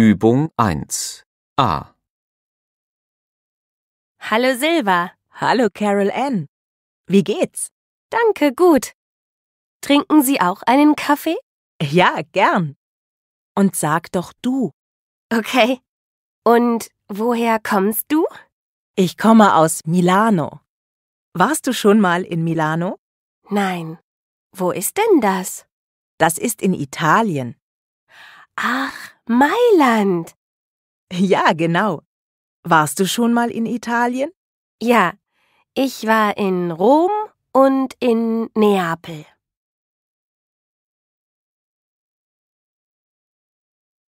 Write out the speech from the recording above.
Übung 1 A Hallo Silva. Hallo Carol Ann. Wie geht's? Danke, gut. Trinken Sie auch einen Kaffee? Ja, gern. Und sag doch du. Okay. Und woher kommst du? Ich komme aus Milano. Warst du schon mal in Milano? Nein. Wo ist denn das? Das ist in Italien. Ach Mailand. Ja, genau. Warst du schon mal in Italien? Ja, ich war in Rom und in Neapel.